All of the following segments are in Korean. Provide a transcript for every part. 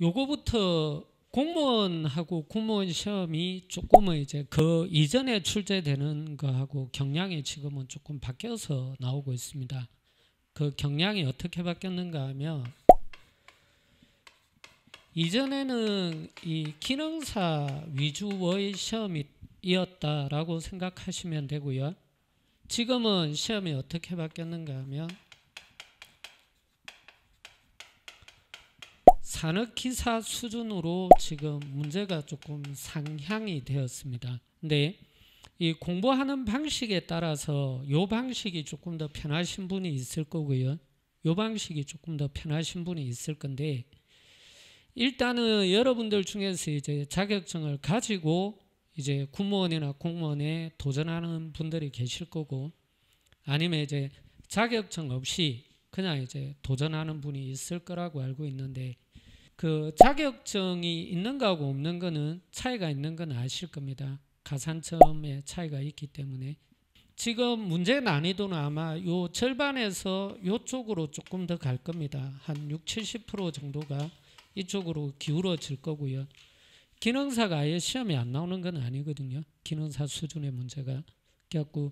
요거부터 공무원하고 공무원 시험이 조금은 이제 그 이전에 출제되는 거하고 경량이 지금은 조금 바뀌어서 나오고 있습니다. 그 경향이 어떻게 바뀌었는가 하면 이전에는 이 기능사 위주의 시험이었다라고 생각하시면 되고요. 지금은 시험이 어떻게 바뀌었는가 하면 산업기사 수준으로 지금 문제가 조금 상향이 되었습니다. 근데 이 공부하는 방식에 따라서 요 방식이 조금 더 편하신 분이 있을 거고요. 요 방식이 조금 더 편하신 분이 있을 건데 일단은 여러분들 중에서 이제 자격증을 가지고 이제 군무원이나 공무원에 도전하는 분들이 계실 거고 아니면 이제 자격증 없이 그냥 이제 도전하는 분이 있을 거라고 알고 있는데 그 자격증이 있는가하고 없는 거는 차이가 있는 건 아실 겁니다. 가산점의 차이가 있기 때문에 지금 문제 난이도는 아마 요 절반에서 요쪽으로 조금 더 갈 겁니다. 한 6, 70% 정도가 이쪽으로 기울어질 거고요. 기능사가 아예 시험이 안 나오는 건 아니거든요. 기능사 수준의 문제가. 그래갖고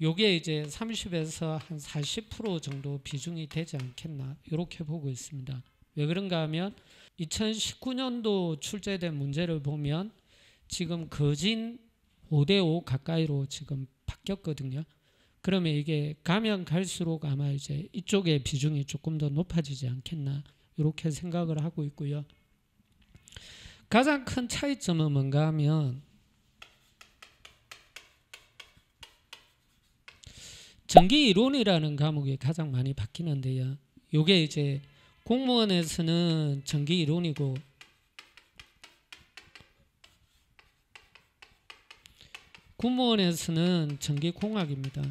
요게 이제 30에서 한 40% 정도 비중이 되지 않겠나 이렇게 보고 있습니다. 왜 그런가 하면 2019년도 출제된 문제를 보면 지금 거진 5대5 가까이로 지금 바뀌었거든요. 그러면 이게 가면 갈수록 아마 이제 이쪽의 비중이 조금 더 높아지지 않겠나 이렇게 생각을 하고 있고요. 가장 큰 차이점은 뭔가 하면 전기 이론이라는 과목이 가장 많이 바뀌는데요. 이게 이제 공무원에서는 전기 이론이고 공무원에서는 전기공학입니다.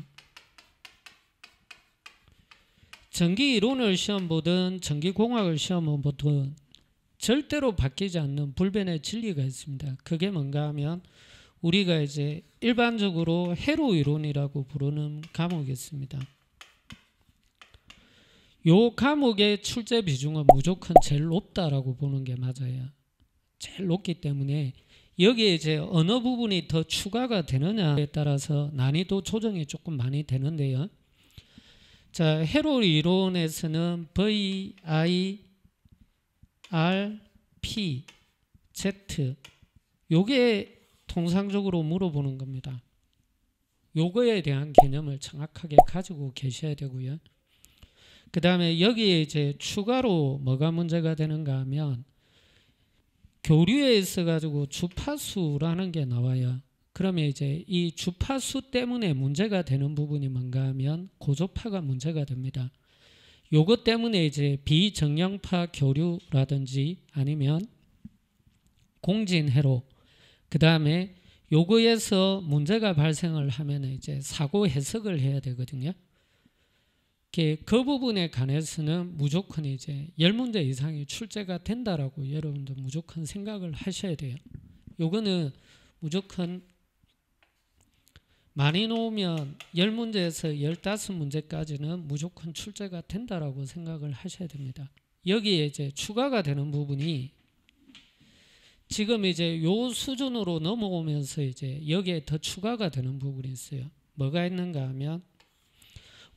전기 이론을 시험 보든 전기공학을 시험 보든 절대로 바뀌지 않는 불변의 진리가 있습니다. 그게 뭔가 하면 우리가 이제 일반적으로 해로 이론이라고 부르는 과목이 있습니다. 요 과목의 출제 비중은 무조건 제일 높다라고 보는 게 맞아요. 제일 높기 때문에 여기에 이제 어느 부분이 더 추가가 되느냐에 따라서 난이도 조정이 조금 많이 되는데요. 자, 해로 이론에서는 V, I, R, P, Z 요게 통상적으로 물어보는 겁니다. 요거에 대한 개념을 정확하게 가지고 계셔야 되고요. 그 다음에 여기에 이제 추가로 뭐가 문제가 되는가 하면 교류에 있어 가지고 주파수라는 게 나와요. 그러면 이제 이 주파수 때문에 문제가 되는 부분이 뭔가 하면 고조파가 문제가 됩니다. 요것 때문에 이제 비정형파 교류라든지 아니면 공진해로 그 다음에 요거에서 문제가 발생을 하면 이제 사고 해석을 해야 되거든요. 그 부분에 관해서는 무조건 이제 열 문제 이상이 출제가 된다라고 여러분도 무조건 생각을 하셔야 돼요. 요거는 무조건 많이 놓으면 열문제에서 열다섯 문제까지는 무조건 출제가 된다라고 생각을 하셔야 됩니다. 여기에 이제 추가가 되는 부분이 지금 이제 요 수준으로 넘어오면서 이제 여기에 더 추가가 되는 부분이 있어요. 뭐가 있는가 하면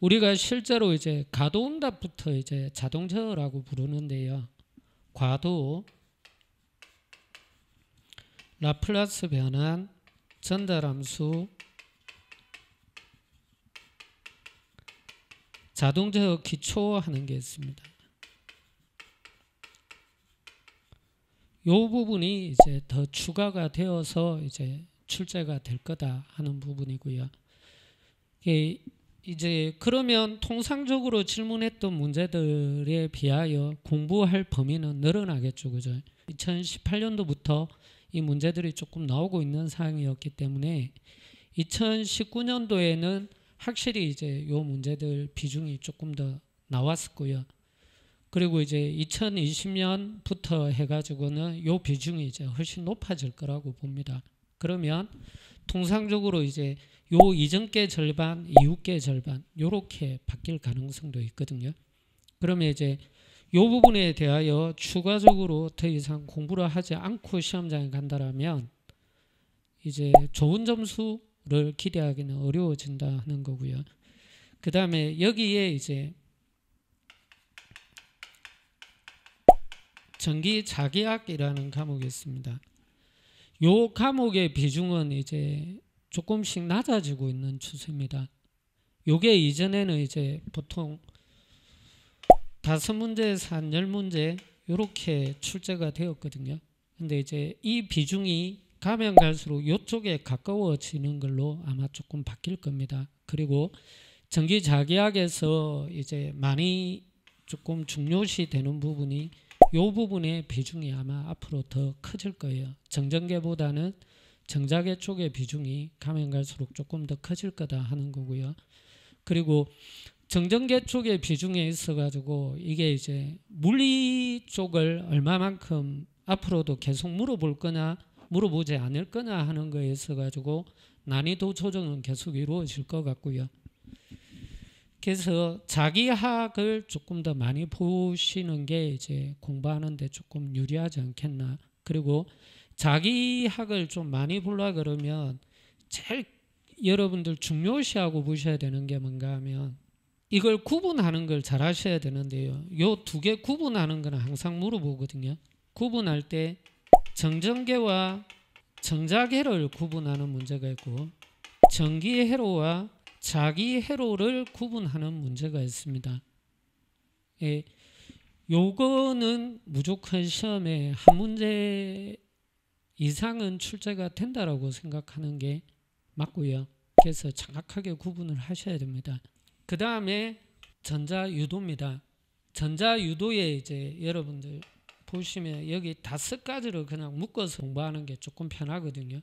우리가 실제로 이제 가도응답부터 이제 자동차라고 부르는데요. 과도 라플라스 변환 전달함수 자동제 기초하는 게 있습니다. 요 부분이 이제 더 추가가 되어서 이제 출제가 될 거다 하는 부분이고요. 이제 그러면 통상적으로 질문했던 문제들에 비하여 공부할 범위는 늘어나겠죠. 그죠? 2018년도부터 이 문제들이 조금 나오고 있는 상황이었기 때문에 2019년도에는 확실히 이제 요 문제들 비중이 조금 더 나왔었고요. 그리고 이제 2020년부터 해가지고는 요 비중이 이제 훨씬 높아질 거라고 봅니다. 그러면 통상적으로 이제 요 이전께 절반, 이후께 절반 요렇게 바뀔 가능성도 있거든요. 그러면 이제 요 부분에 대하여 추가적으로 더 이상 공부를 하지 않고 시험장에 간다라면 이제 좋은 점수를 기대하기는 어려워진다는 거고요. 그 다음에 여기에 이제 전기 자기학이라는 과목이 있습니다. 요 과목의 비중은 이제 조금씩 낮아지고 있는 추세입니다. 요게 이전에는 이제 보통 다섯 문제 한열 문제 요렇게 출제가 되었거든요. 근데 이제 이 비중이 가면 갈수록 요쪽에 가까워지는 걸로 아마 조금 바뀔 겁니다. 그리고 전기자기학에서 이제 많이 조금 중요시 되는 부분이 이 부분의 비중이 아마 앞으로 더 커질 거예요. 정전계보다는 정자계 쪽의 비중이 가면 갈수록 조금 더 커질 거다 하는 거고요. 그리고 정전계 쪽의 비중에 있어 가지고 이게 이제 물리 쪽을 얼마만큼 앞으로도 계속 물어볼 거냐 물어보지 않을 거냐 하는 거에 있어 가지고 난이도 조정은 계속 이루어질 것 같고요. 그래서 자기 학을 조금 더 많이 보시는 게 이제 공부하는데 조금 유리하지 않겠나. 그리고 자기 학을 좀 많이 보려 그러면 제일 여러분들 중요시하고 보셔야 되는 게 뭔가 하면 이걸 구분하는 걸 잘 하셔야 되는데요. 요 두 개 구분하는 건 항상 물어보거든요. 구분할 때 정전계와 정자계를 구분하는 문제가 있고 정기해로와 자기 해로를 구분하는 문제가 있습니다. 예, 요거는 무조건 시험에 한 문제 이상은 출제가 된다라고 생각하는 게 맞고요. 그래서 정확하게 구분을 하셔야 됩니다. 그 다음에 전자유도입니다. 전자유도에 이제 여러분들 보시면 여기 다섯 가지를 그냥 묶어서 공부하는 게 조금 편하거든요.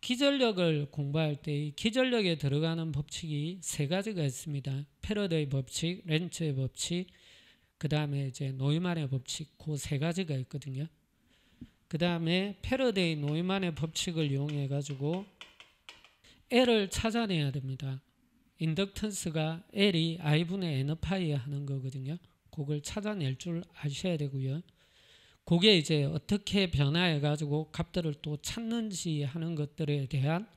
기전력을 공부할 때 이 기전력에 들어가는 법칙이 세 가지가 있습니다. 패러데이 법칙, 렌츠의 법칙, 그 다음에 이제 노이만의 법칙, 그세 가지가 있거든요. 그 다음에 패러데이 노이만의 법칙을 이용해 가지고 L을 찾아내야 됩니다. 인덕턴스가 L이 I분의 n 파이 하는 거거든요. 그걸 찾아낼 줄 아셔야 되고요. 그게 이제 어떻게 변화해 가지고 값들을 또 찾는지 하는 것들에 대한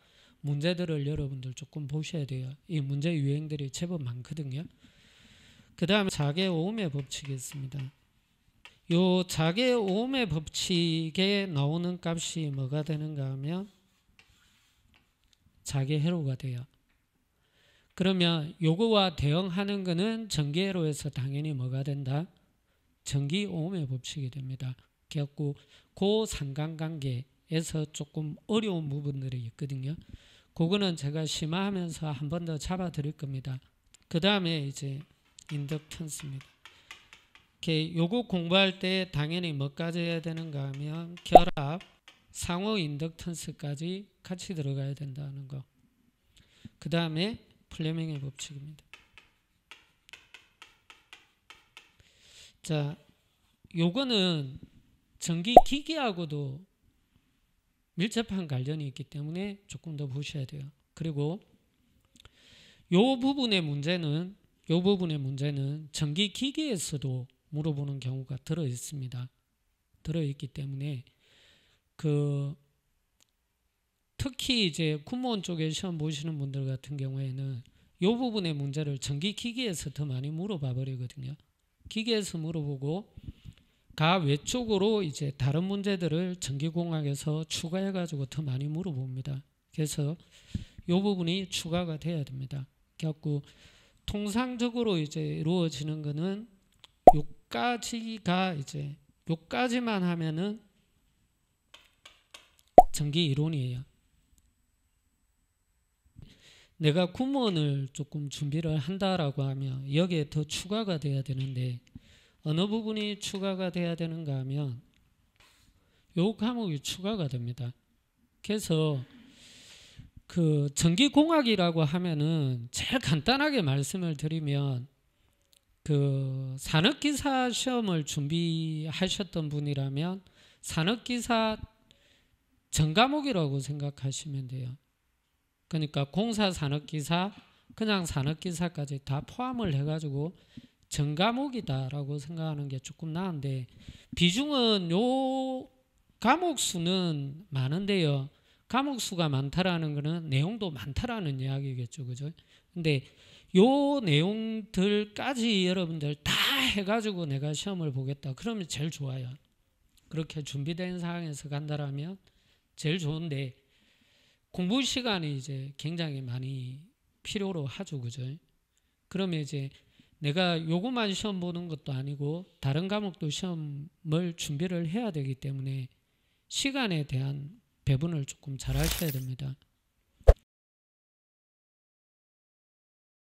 문제들을 여러분들 조금 보셔야 돼요. 이 문제 유행들이 제법 많거든요. 그 다음 에 자계 오음의 법칙이 있습니다. 요 자계 오음의 법칙에 나오는 값이 뭐가 되는가 하면 자계 해로가 돼요. 그러면 요거와 대응하는 거는 전개 해로에서 당연히 뭐가 된다? 전기 오염의 법칙이 됩니다. 그래갖고 상관관계에서 조금 어려운 부분들이 있거든요. 그거는 제가 심화하면서 한 번 더 잡아드릴 겁니다. 그 다음에 이제 인덕턴스입니다. 요거 공부할 때 당연히 뭐까지 해야 되는가 하면 결합, 상호 인덕턴스까지 같이 들어가야 된다는 거. 그 다음에 플레밍의 법칙입니다. 자, 요거는 전기 기기하고도 밀접한 관련이 있기 때문에 조금 더 보셔야 돼요. 그리고 요 부분의 문제는 요 부분의 문제는 전기 기기에서도 물어보는 경우가 들어 있습니다. 들어 있기 때문에 그 특히 이제 군무원 쪽에 시험 보시는 분들 같은 경우에는 요 부분의 문제를 전기 기기에서 더 많이 물어봐 버리거든요. 기계에서 물어보고 가 외쪽으로 이제 다른 문제들을 전기공학에서 추가해 가지고 더 많이 물어봅니다. 그래서 이 부분이 추가가 돼야 됩니다. 그래갖고 통상적으로 이제 이루어지는 것은 요까지가 이제 요까지만 하면은 전기 이론이에요. 내가 구문을 조금 준비를 한다라고 하면 여기에 더 추가가 돼야 되는데 어느 부분이 추가가 돼야 되는가 하면 요 과목이 추가가 됩니다. 그래서 그 전기공학이라고 하면은 제일 간단하게 말씀을 드리면 그 산업기사 시험을 준비하셨던 분이라면 산업기사 전과목이라고 생각하시면 돼요. 그러니까 공사 산업기사 그냥 산업기사까지 다 포함을 해가지고 전과목이다라고 생각하는 게 조금 나은데 비중은 요 과목 수는 많은데요. 과목 수가 많다라는 거는 내용도 많다라는 이야기겠죠. 그죠? 근데 요 내용들까지 여러분들 다 해가지고 내가 시험을 보겠다. 그러면 제일 좋아요. 그렇게 준비된 상황에서 간다라면 제일 좋은데 공부 시간이 이제 굉장히 많이 필요로 하죠. 그죠? 그러면 이제 내가 요것만 시험 보는 것도 아니고 다른 과목도 시험을 준비를 해야 되기 때문에 시간에 대한 배분을 조금 잘 하셔야 됩니다.